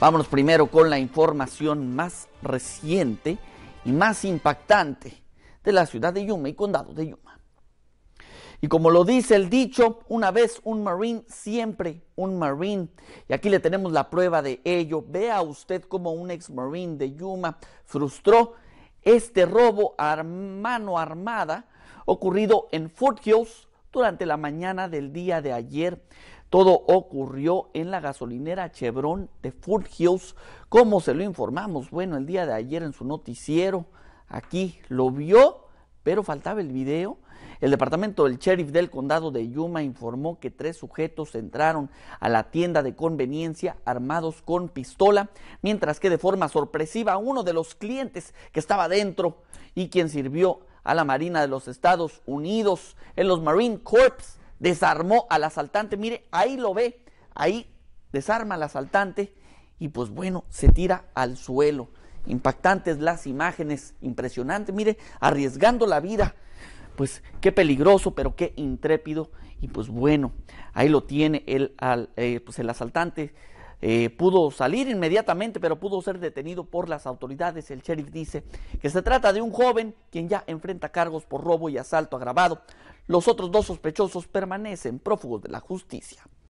Vámonos primero con la información más reciente y más impactante de la ciudad de Yuma y condado de Yuma. Y como lo dice el dicho, una vez un marine, siempre un marine. Y aquí le tenemos la prueba de ello. Vea usted cómo un ex marine de Yuma frustró este robo a mano armada ocurrido en Fort Hills durante la mañana del día de ayer. Todo ocurrió en la gasolinera Chevron de Fort Hills, como se lo informamos, bueno, el día de ayer en su noticiero, aquí lo vio, pero faltaba el video. El departamento del sheriff del condado de Yuma informó que tres sujetos entraron a la tienda de conveniencia armados con pistola, mientras que de forma sorpresiva uno de los clientes que estaba dentro y quien sirvió a la Marina de los Estados Unidos en los Marine Corps desarmó al asaltante, mire, ahí lo ve, ahí desarma al asaltante y pues bueno, se tira al suelo. Impactantes las imágenes, impresionante, mire, arriesgando la vida. Pues qué peligroso, pero qué intrépido. Y pues bueno, ahí lo tiene el, eh, pues el asaltante. Eh, pudo salir inmediatamente, pero pudo ser detenido por las autoridades. El sheriff dice que se trata de un joven quien ya enfrenta cargos por robo y asalto agravado, los otros dos sospechosos permanecen prófugos de la justicia.